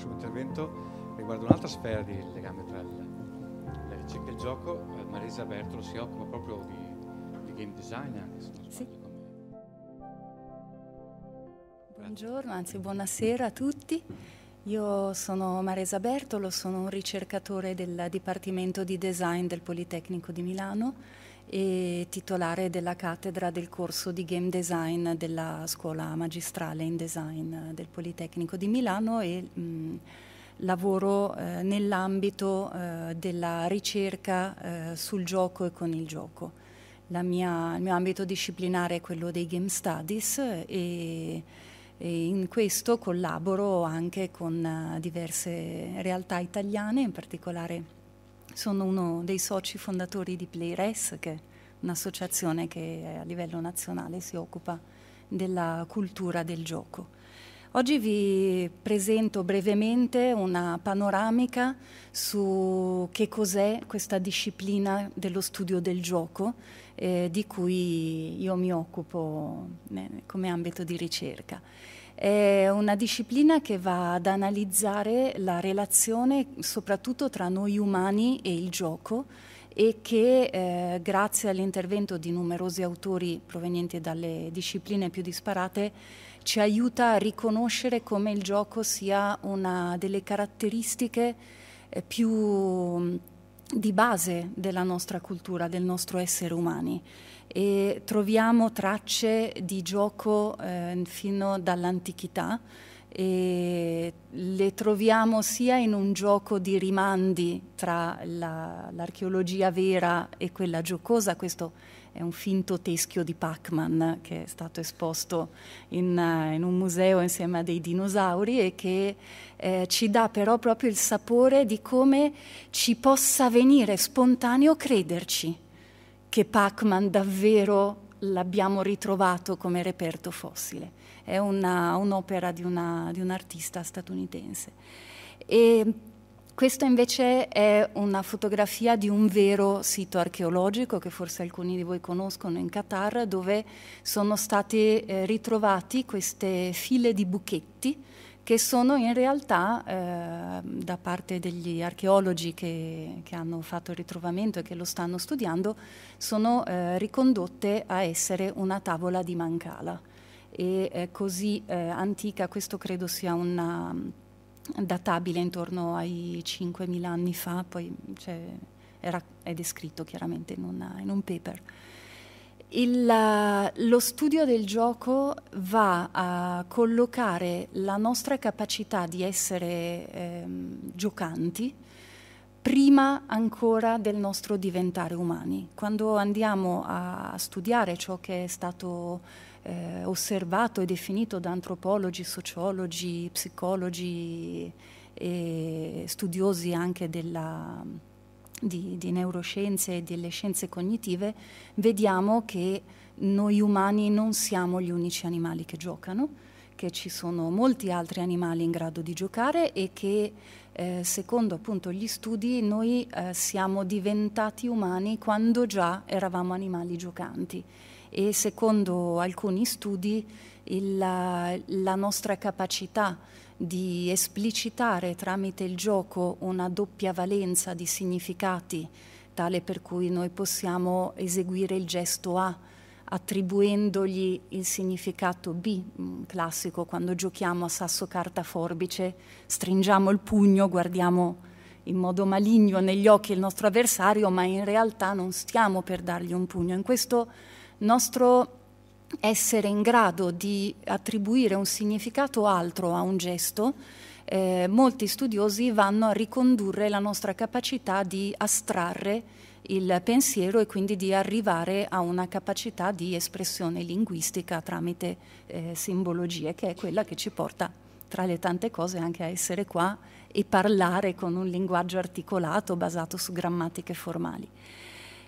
suo intervento riguarda un'altra sfera di legame tra la ricerca e il gioco. Eh, Marisa Bertolo si occupa proprio di, di game design anche se non sbaglio. Sì. Buongiorno, anzi buonasera a tutti. Io sono Maresa Bertolo, sono un ricercatore del Dipartimento di Design del Politecnico di Milano e titolare della cattedra del corso di game design della scuola magistrale in design del Politecnico di Milano e mh, mm, lavoro eh, nell'ambito eh, della ricerca eh, sul gioco e con il gioco. Mia, il mio ambito disciplinare è quello dei game studies e, e in questo collaboro anche con eh, diverse realtà italiane, in particolare sono uno dei soci fondatori di PlayRes, che è un'associazione che a livello nazionale si occupa della cultura del gioco. Oggi vi presento brevemente una panoramica su che cos'è questa disciplina dello studio del gioco eh, di cui io mi occupo eh, come ambito di ricerca. È una disciplina che va ad analizzare la relazione soprattutto tra noi umani e il gioco e che eh, grazie all'intervento di numerosi autori provenienti dalle discipline più disparate ci aiuta a riconoscere come il gioco sia una delle caratteristiche eh, più di base della nostra cultura, del nostro essere umani e troviamo tracce di gioco eh, fino dall'antichità e le troviamo sia in un gioco di rimandi tra l'archeologia vera e quella giocosa, questo è un finto teschio di Pac-Man che è stato esposto in, uh, in, un museo insieme a dei dinosauri e che eh, ci dà però proprio il sapore di come ci possa venire spontaneo crederci che Pac-Man davvero l'abbiamo ritrovato come reperto fossile. È un'opera un di, di un artista statunitense. E questa invece è una fotografia di un vero sito archeologico che forse alcuni di voi conoscono in Qatar, dove sono stati eh, ritrovati queste file di buchetti che sono in realtà eh, da parte degli archeologi che, che, hanno fatto il ritrovamento e che lo stanno studiando, sono eh, ricondotte a essere una tavola di Mancala. E eh, così eh, antica, questo credo sia una databile intorno ai 5.000 anni fa, poi cioè, era, è descritto chiaramente in, una, in un paper. Il, uh, lo studio del gioco va a collocare la nostra capacità di essere ehm, giocanti prima ancora del nostro diventare umani. Quando andiamo a studiare ciò che è stato eh, osservato e definito da antropologi, sociologi, psicologi e studiosi anche della, di, di, neuroscienze e delle scienze cognitive, vediamo che noi umani non siamo gli unici animali che giocano, che ci sono molti altri animali in grado di giocare e che eh, secondo appunto gli studi noi eh, siamo diventati umani quando già eravamo animali giocanti e secondo alcuni studi il, la, la nostra capacità di esplicitare tramite il gioco una doppia valenza di significati, tale per cui noi possiamo eseguire il gesto A attribuendogli il significato B classico, quando giochiamo a sasso, carta, forbice, stringiamo il pugno, guardiamo in modo maligno negli occhi il nostro avversario, ma in realtà non stiamo per dargli un pugno. In questo nostro essere in grado di attribuire un significato altro a un gesto, eh, molti studiosi vanno a ricondurre la nostra capacità di astrarre il pensiero e quindi di arrivare a una capacità di espressione linguistica tramite eh, simbologie, che è quella che ci porta tra le tante cose anche a essere qua e parlare con un linguaggio articolato basato su grammatiche formali.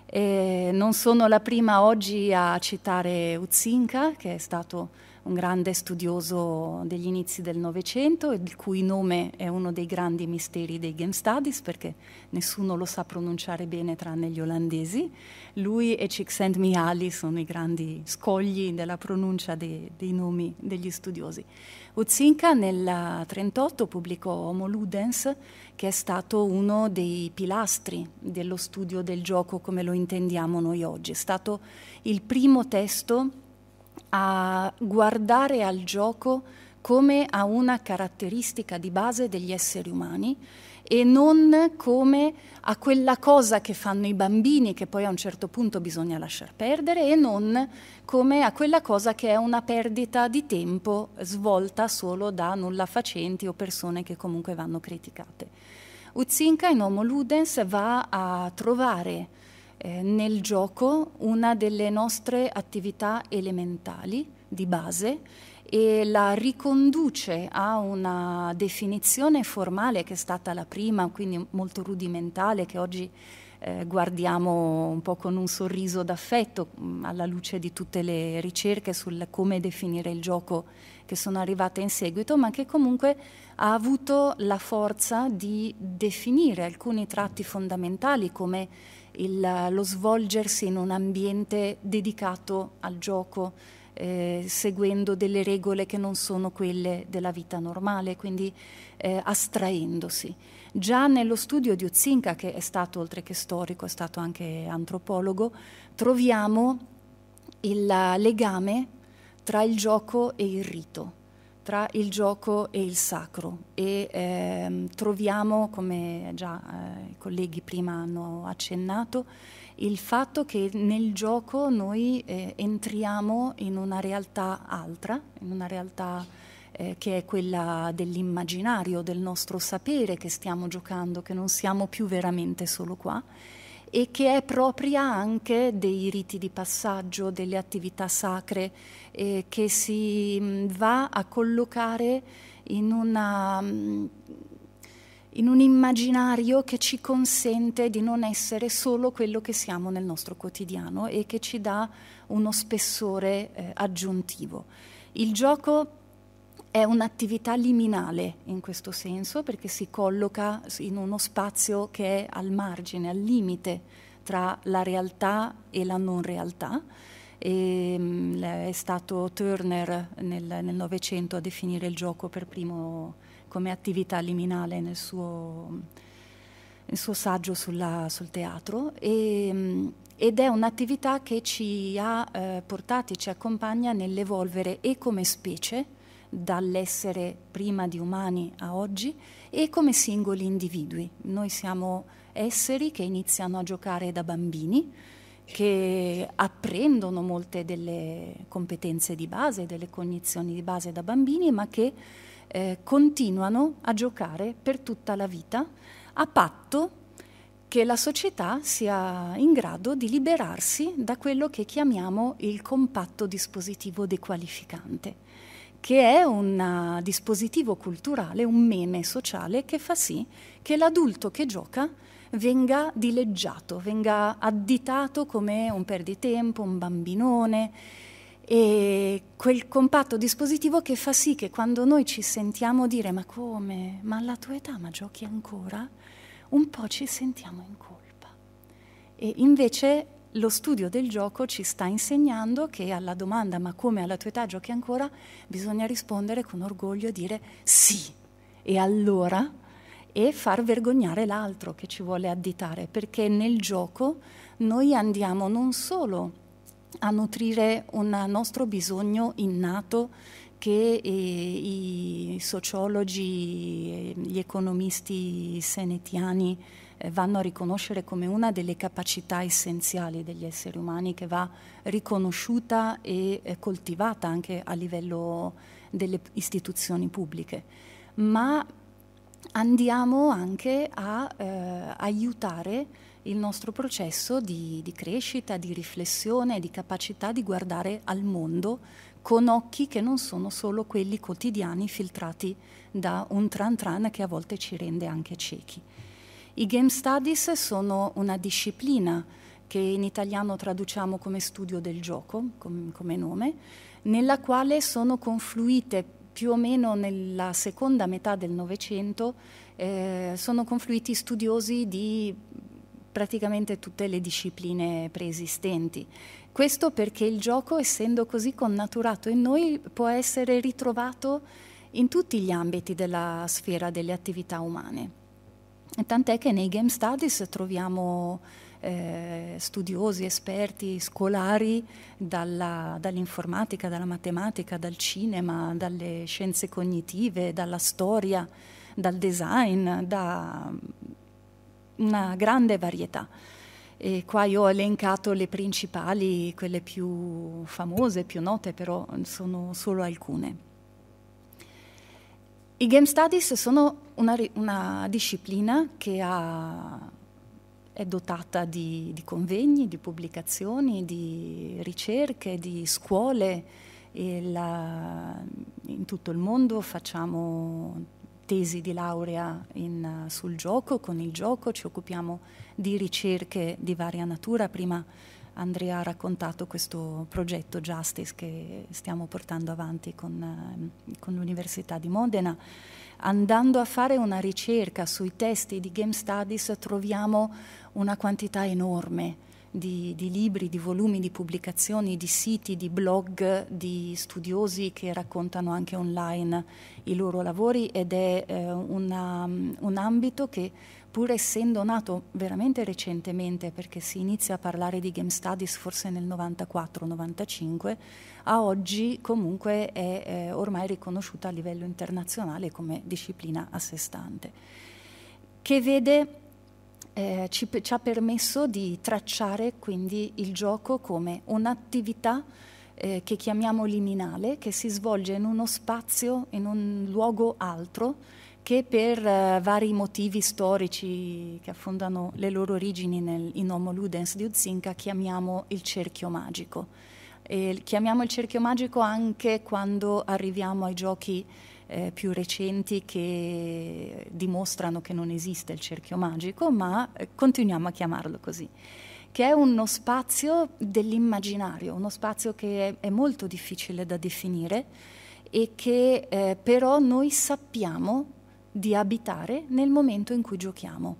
Eh, non sono la prima oggi a citare Uzinka, che è stato un grande studioso degli inizi del Novecento, il cui nome è uno dei grandi misteri dei Game Studies perché nessuno lo sa pronunciare bene tranne gli olandesi. Lui e Csikszentmihalyi sono i grandi scogli della pronuncia dei, dei nomi degli studiosi. Utsinka nel 1938 pubblicò Homo Ludens, che è stato uno dei pilastri dello studio del gioco come lo intendiamo noi oggi. È stato il primo testo a guardare al gioco come a una caratteristica di base degli esseri umani e non come a quella cosa che fanno i bambini che poi a un certo punto bisogna lasciar perdere e non come a quella cosa che è una perdita di tempo svolta solo da nulla facenti o persone che comunque vanno criticate. Uzinka in Homo Ludens va a trovare eh, nel gioco una delle nostre attività elementali di base e la riconduce a una definizione formale che è stata la prima, quindi molto rudimentale, che oggi eh, guardiamo un po' con un sorriso d'affetto mm, alla luce di tutte le ricerche sul come definire il gioco che sono arrivate in seguito, ma che comunque ha avuto la forza di definire alcuni tratti fondamentali come il, lo svolgersi in un ambiente dedicato al gioco, eh, seguendo delle regole che non sono quelle della vita normale, quindi eh, astraendosi. Già nello studio di Uzinca, che è stato oltre che storico, è stato anche antropologo, troviamo il legame tra il gioco e il rito tra il gioco e il sacro e ehm, troviamo, come già eh, i colleghi prima hanno accennato, il fatto che nel gioco noi eh, entriamo in una realtà altra, in una realtà eh, che è quella dell'immaginario, del nostro sapere che stiamo giocando, che non siamo più veramente solo qua e che è propria anche dei riti di passaggio, delle attività sacre, eh, che si mm, va a collocare in, una, mm, in un immaginario che ci consente di non essere solo quello che siamo nel nostro quotidiano e che ci dà uno spessore eh, aggiuntivo. Il gioco è un'attività liminale in questo senso perché si colloca in uno spazio che è al margine, al limite tra la realtà e la non realtà. Ehm, e, è stato Turner nel Novecento a definire il gioco per primo come attività liminale nel suo, nel suo saggio sulla, sul teatro e, ehm, ed è un'attività che ci ha eh, portati, ci accompagna nell'evolvere e come specie dall'essere prima di umani a oggi e come singoli individui. Noi siamo esseri che iniziano a giocare da bambini, che apprendono molte delle competenze di base, delle cognizioni di base da bambini, ma che eh, continuano a giocare per tutta la vita, a patto che la società sia in grado di liberarsi da quello che chiamiamo il compatto dispositivo dequalificante che è un uh, dispositivo culturale, un meme sociale che fa sì che l'adulto che gioca venga dileggiato, venga additato come un perditempo, un bambinone e quel compatto dispositivo che fa sì che quando noi ci sentiamo dire ma come, ma alla tua età ma giochi ancora, un po' ci sentiamo in colpa. E invece lo studio del gioco ci sta insegnando che alla domanda ma come alla tua età giochi ancora bisogna rispondere con orgoglio e dire sì e allora e far vergognare l'altro che ci vuole additare perché nel gioco noi andiamo non solo a nutrire un nostro bisogno innato che eh, i sociologi, gli economisti senetiani eh, vanno a riconoscere come una delle capacità essenziali degli esseri umani che va riconosciuta e eh, coltivata anche a livello delle istituzioni pubbliche. Ma andiamo anche a eh, aiutare il nostro processo di, di, crescita, di riflessione, di capacità di guardare al mondo con occhi che non sono solo quelli quotidiani filtrati da un tran tran che a volte ci rende anche ciechi. I game studies sono una disciplina che in italiano traduciamo come studio del gioco, com come nome, nella quale sono confluite più o meno nella seconda metà del Novecento, eh, sono confluiti studiosi di praticamente tutte le discipline preesistenti. Questo perché il gioco, essendo così connaturato in noi, può essere ritrovato in tutti gli ambiti della sfera delle attività umane. Tant'è che nei Game Studies troviamo eh, studiosi, esperti, scolari dalla, dall'informatica, dalla matematica, dal cinema, dalle scienze cognitive, dalla storia, dal design, da una grande varietà. E qua io ho elencato le principali, quelle più famose, più note, però sono solo alcune. I game studies sono una, una disciplina che ha, è dotata di, di, convegni, di pubblicazioni, di ricerche, di scuole. La, in tutto il mondo facciamo tesi di laurea in, sul gioco, con il gioco, ci occupiamo di ricerche di varia natura. Prima Andrea ha raccontato questo progetto Justice che stiamo portando avanti con, ehm, con l'Università di Modena. Andando a fare una ricerca sui testi di Game Studies troviamo una quantità enorme di, di, libri, di volumi, di pubblicazioni, di siti, di blog, di studiosi che raccontano anche online i loro lavori ed è eh, una, mm, un ambito che pur essendo nato veramente recentemente, perché si inizia a parlare di Game Studies forse nel 94-95, a oggi comunque è eh, ormai riconosciuta a livello internazionale come disciplina a sé stante, che vede, eh, ci, ci ha permesso di tracciare quindi il gioco come un'attività eh, che chiamiamo liminale, che si svolge in uno spazio, in un luogo altro, che per uh, vari motivi storici che affondano le loro origini nel, in Homo Ludens di Uzinka chiamiamo il cerchio magico. E chiamiamo il cerchio magico anche quando arriviamo ai giochi eh, più recenti che dimostrano che non esiste il cerchio magico, ma eh, continuiamo a chiamarlo così che è uno spazio dell'immaginario, uno spazio che è, è molto difficile da definire, e che eh, però noi sappiamo di abitare nel momento in cui giochiamo.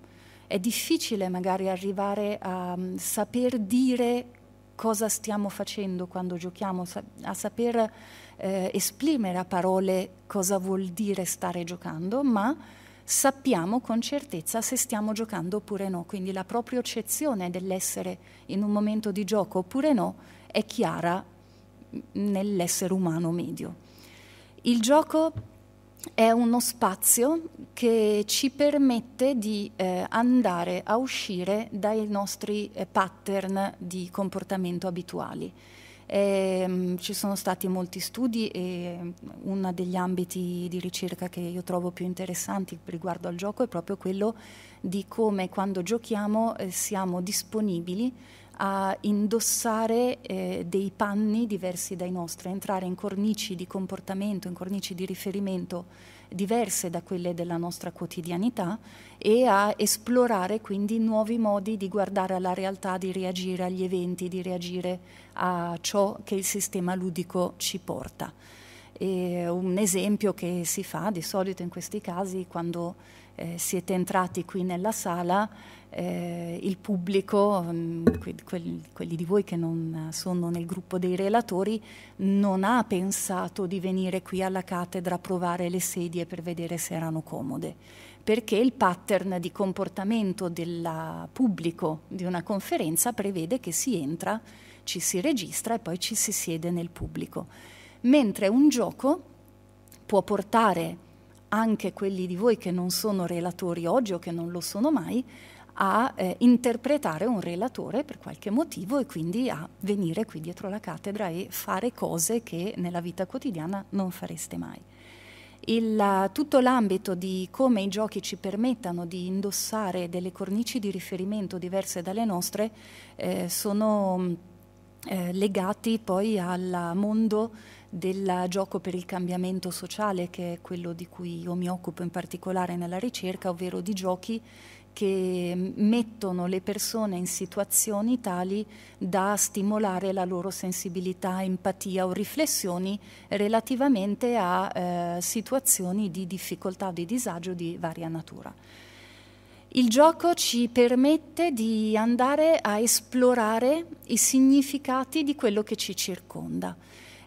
È difficile magari arrivare a um, saper dire cosa stiamo facendo quando giochiamo, a saper eh, esprimere a parole cosa vuol dire stare giocando, ma sappiamo con certezza se stiamo giocando oppure no, quindi la propria accezione dell'essere in un momento di gioco oppure no è chiara mm, nell'essere umano medio. Il gioco è uno spazio che ci permette di eh, andare a uscire dai nostri eh, pattern di comportamento abituali. E, ehm, ci sono stati molti studi e uno degli ambiti di ricerca che io trovo più interessanti riguardo al gioco è proprio quello di come quando giochiamo eh, siamo disponibili a indossare eh, dei panni diversi dai nostri, a entrare in cornici di comportamento, in cornici di riferimento diverse da quelle della nostra quotidianità e a esplorare quindi nuovi modi di guardare alla realtà, di reagire agli eventi, di reagire a ciò che il sistema ludico ci porta. E un esempio che si fa di solito in questi casi quando eh, siete entrati qui nella sala, eh, il pubblico, mh, mm, que quelli di voi che non sono nel gruppo dei relatori, non ha pensato di venire qui alla cattedra a provare le sedie per vedere se erano comode, perché il pattern di comportamento del pubblico di una conferenza prevede che si entra, ci si registra e poi ci si siede nel pubblico. Mentre un gioco può portare anche quelli di voi che non sono relatori oggi o che non lo sono mai, a eh, interpretare un relatore per qualche motivo e quindi a venire qui dietro la cattedra e fare cose che nella vita quotidiana non fareste mai. Il, tutto l'ambito di come i giochi ci permettano di indossare delle cornici di riferimento diverse dalle nostre eh, sono eh, legati poi al mondo del gioco per il cambiamento sociale, che è quello di cui io mi occupo in particolare nella ricerca, ovvero di giochi che mm, mettono le persone in situazioni tali da stimolare la loro sensibilità, empatia o riflessioni relativamente a eh, situazioni di difficoltà o di disagio di varia natura. Il gioco ci permette di andare a esplorare i significati di quello che ci circonda.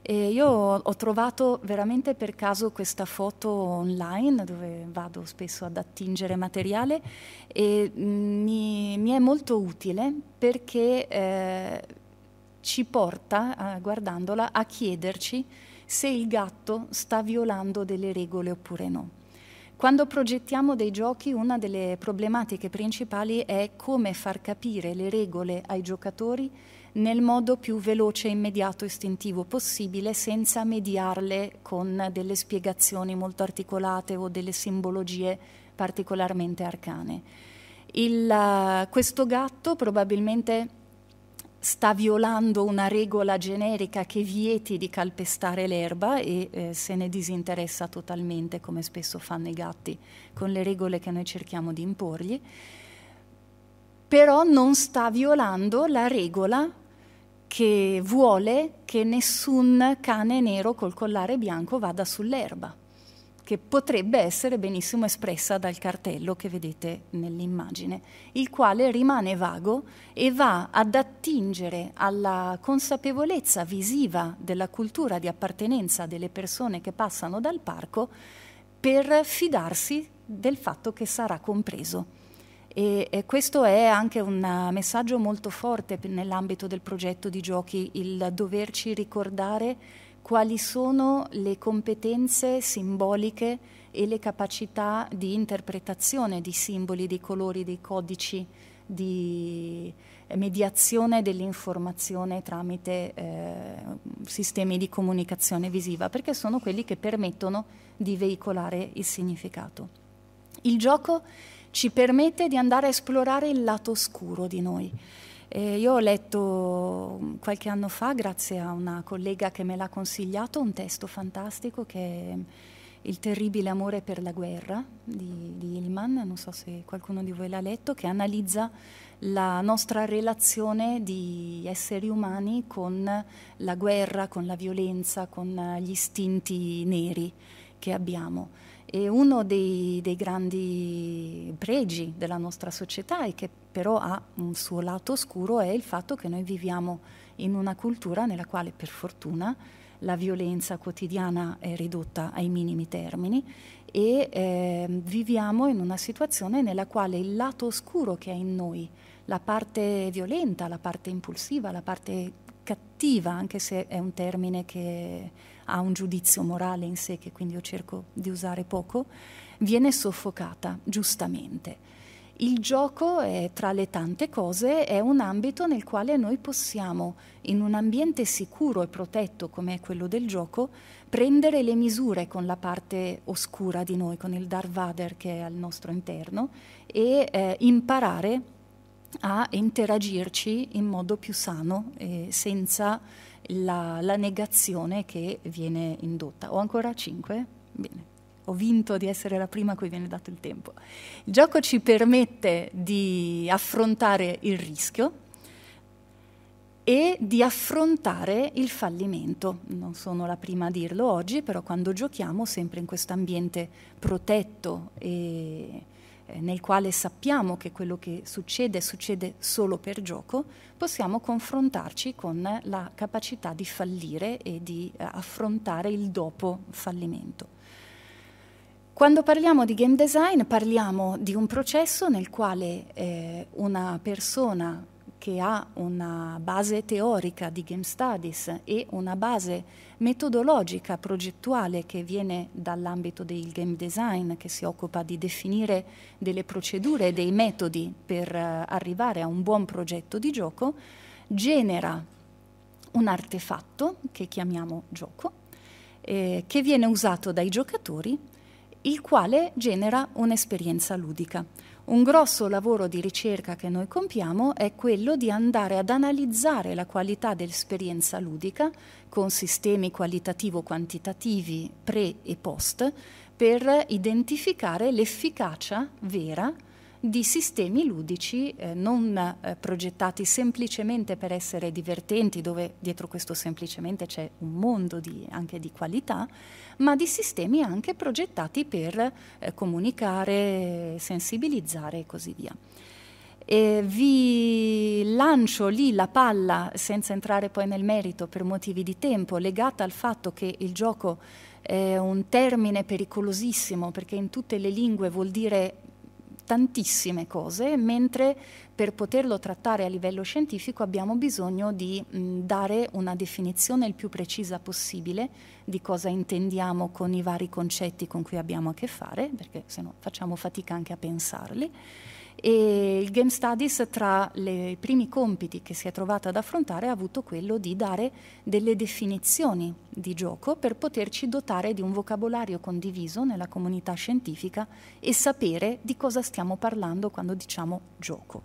E io ho trovato veramente per caso questa foto online dove vado spesso ad attingere materiale e mm, mi, mi è molto utile perché eh, ci porta, eh, guardandola, a chiederci se il gatto sta violando delle regole oppure no. Quando progettiamo dei giochi una delle problematiche principali è come far capire le regole ai giocatori nel modo più veloce, immediato, e istintivo possibile senza mediarle con delle spiegazioni molto articolate o delle simbologie particolarmente arcane. Il, eh, questo gatto probabilmente sta violando una regola generica che vieti di calpestare l'erba e eh, se ne disinteressa totalmente, come spesso fanno i gatti, con le regole che noi cerchiamo di imporgli, però non sta violando la regola che vuole che nessun cane nero col collare bianco vada sull'erba che potrebbe essere benissimo espressa dal cartello che vedete nell'immagine, il quale rimane vago e va ad attingere alla consapevolezza visiva della cultura di appartenenza delle persone che passano dal parco per fidarsi del fatto che sarà compreso. E, questo è anche un messaggio molto forte nell'ambito del progetto di giochi, il doverci ricordare quali sono le competenze simboliche e le capacità di interpretazione di simboli, dei colori, dei codici, di eh, mediazione dell'informazione tramite eh, sistemi di comunicazione visiva, perché sono quelli che permettono di veicolare il significato. Il gioco ci permette di andare a esplorare il lato oscuro di noi eh, io ho letto qualche anno fa, grazie a una collega che me l'ha consigliato, un testo fantastico che è Il terribile amore per la guerra di, di Hillman, non so se qualcuno di voi l'ha letto, che analizza la nostra relazione di esseri umani con la guerra, con la violenza, con gli istinti neri che abbiamo. E uno dei, dei grandi pregi della nostra società e che però ha un suo lato oscuro è il fatto che noi viviamo in una cultura nella quale per fortuna la violenza quotidiana è ridotta ai minimi termini e eh, viviamo in una situazione nella quale il lato oscuro che è in noi, la parte violenta, la parte impulsiva, la parte cattiva, anche se è un termine che ha un giudizio morale in sé che quindi io cerco di usare poco, viene soffocata giustamente. Il gioco, è, tra le tante cose, è un ambito nel quale noi possiamo, in un ambiente sicuro e protetto come è quello del gioco, prendere le misure con la parte oscura di noi, con il Darth Vader che è al nostro interno, e eh, imparare a interagirci in modo più sano, eh, senza la, la negazione che viene indotta. Ho ancora 5? Bene ho vinto di essere la prima a cui viene dato il tempo. Il gioco ci permette di affrontare il rischio e di affrontare il fallimento. Non sono la prima a dirlo oggi, però quando giochiamo sempre in questo ambiente protetto e eh, nel quale sappiamo che quello che succede succede solo per gioco, possiamo confrontarci con la capacità di fallire e di eh, affrontare il dopo fallimento. Quando parliamo di game design parliamo di un processo nel quale eh, una persona che ha una base teorica di Game Studies e una base metodologica progettuale che viene dall'ambito del game design, che si occupa di definire delle procedure e dei metodi per eh, arrivare a un buon progetto di gioco, genera un artefatto che chiamiamo gioco, eh, che viene usato dai giocatori, il quale genera un'esperienza ludica. Un grosso lavoro di ricerca che noi compiamo è quello di andare ad analizzare la qualità dell'esperienza ludica con sistemi qualitativo-quantitativi pre e post per identificare l'efficacia vera di sistemi ludici eh, non eh, progettati semplicemente per essere divertenti, dove dietro questo semplicemente c'è un mondo di, anche di qualità, ma di sistemi anche progettati per eh, comunicare, sensibilizzare e così via. E vi lancio lì la palla, senza entrare poi nel merito per motivi di tempo, legata al fatto che il gioco è un termine pericolosissimo perché in tutte le lingue vuol dire tantissime cose, mentre per poterlo trattare a livello scientifico abbiamo bisogno di mh, dare una definizione il più precisa possibile di cosa intendiamo con i vari concetti con cui abbiamo a che fare, perché se no facciamo fatica anche a pensarli e il Game Studies tra i primi compiti che si è trovata ad affrontare ha avuto quello di dare delle definizioni di gioco per poterci dotare di un vocabolario condiviso nella comunità scientifica e sapere di cosa stiamo parlando quando diciamo gioco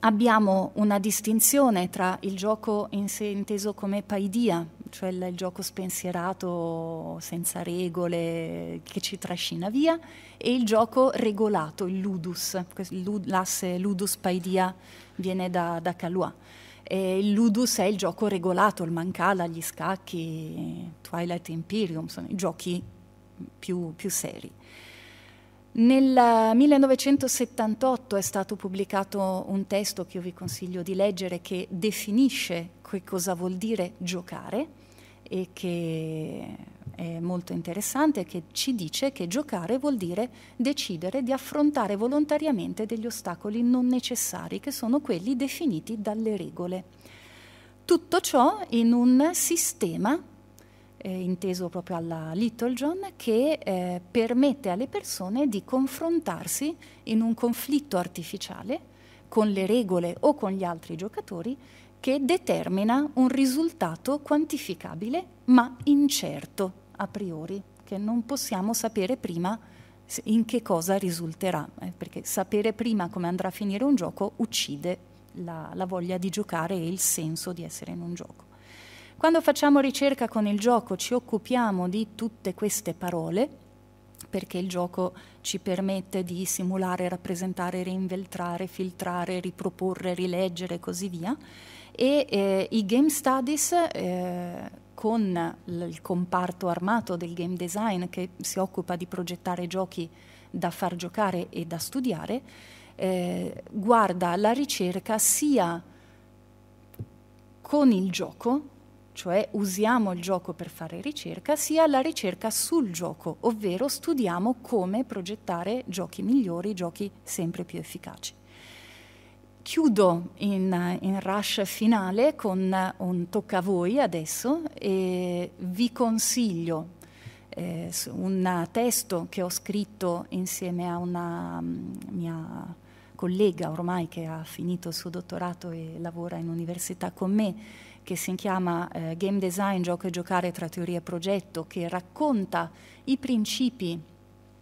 abbiamo una distinzione tra il gioco in sé inteso come paidia, cioè il, il gioco spensierato senza regole che ci trascina via, e il gioco regolato, il ludus, l'asse ludus paidia viene da, da Calois. E il ludus è il gioco regolato, il mancala, gli scacchi, Twilight Imperium, sono i giochi più, più seri. Nel 1978 eh, è stato pubblicato un testo che io vi consiglio di leggere che definisce che cosa vuol dire giocare e che è molto interessante, che ci dice che giocare vuol dire decidere di affrontare volontariamente degli ostacoli non necessari, che sono quelli definiti dalle regole. Tutto ciò in un sistema eh, inteso proprio alla Little John, che eh, permette alle persone di confrontarsi in un conflitto artificiale con le regole o con gli altri giocatori che determina un risultato quantificabile ma incerto a priori, che non possiamo sapere prima in che cosa risulterà, eh, perché sapere prima come andrà a finire un gioco uccide la, la voglia di giocare e il senso di essere in un gioco. Quando facciamo ricerca con il gioco ci occupiamo di tutte queste parole perché il gioco ci permette di simulare, rappresentare, reinveltrare, filtrare, riproporre, rileggere e così via. E eh, i game studies eh, con il comparto armato del game design che si occupa di progettare giochi da far giocare e da studiare, eh, guarda la ricerca sia con il gioco cioè usiamo il gioco per fare ricerca, sia la ricerca sul gioco, ovvero studiamo come progettare giochi migliori, giochi sempre più efficaci. Chiudo in, in rush finale con un tocca a voi adesso e vi consiglio eh, un testo che ho scritto insieme a una mm, mia collega ormai che ha finito il suo dottorato e lavora in università con me che si chiama eh, Game Design, gioco e giocare tra teoria e progetto, che racconta i principi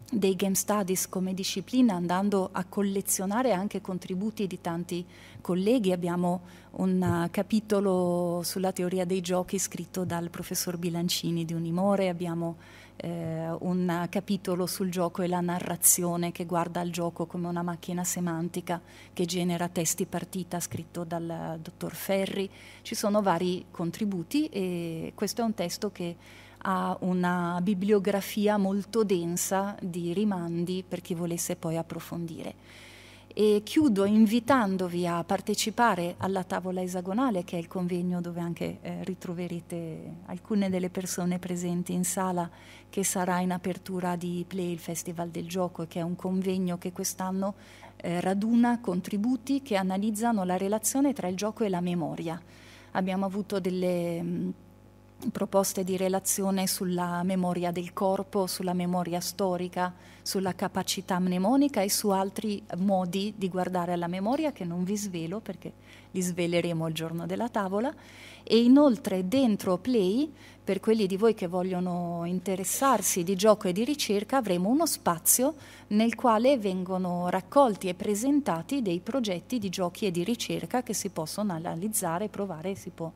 dei game studies come disciplina andando a collezionare anche contributi di tanti colleghi. Abbiamo un eh, capitolo sulla teoria dei giochi scritto dal professor Bilancini di Unimore, abbiamo eh, un capitolo sul gioco e la narrazione che guarda al gioco come una macchina semantica che genera testi partita scritto dal dottor Ferri. Ci sono vari contributi e questo è un testo che ha una bibliografia molto densa di rimandi per chi volesse poi approfondire e chiudo invitandovi a partecipare alla tavola esagonale che è il convegno dove anche eh, ritroverete alcune delle persone presenti in sala che sarà in apertura di Play, il Festival del Gioco, che è un convegno che quest'anno eh, raduna contributi che analizzano la relazione tra il gioco e la memoria. Abbiamo avuto delle... Mh, proposte di relazione sulla memoria del corpo, sulla memoria storica, sulla capacità mnemonica e su altri modi di guardare alla memoria che non vi svelo perché li sveleremo il giorno della tavola e inoltre dentro Play, per quelli di voi che vogliono interessarsi di gioco e di ricerca, avremo uno spazio nel quale vengono raccolti e presentati dei progetti di giochi e di ricerca che si possono analizzare, provare, si può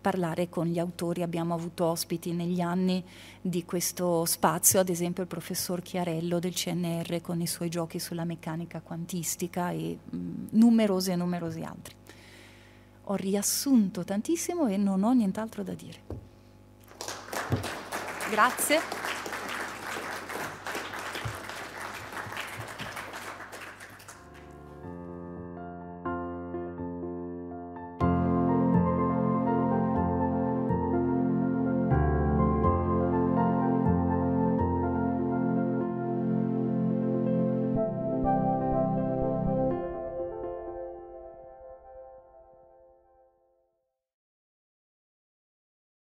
parlare con gli autori. Abbiamo avuto ospiti negli anni di questo spazio, ad esempio il professor Chiarello del CNR con i suoi giochi sulla meccanica quantistica e mh, mm, numerosi e numerosi altri ho riassunto tantissimo e non ho nient'altro da dire. Grazie.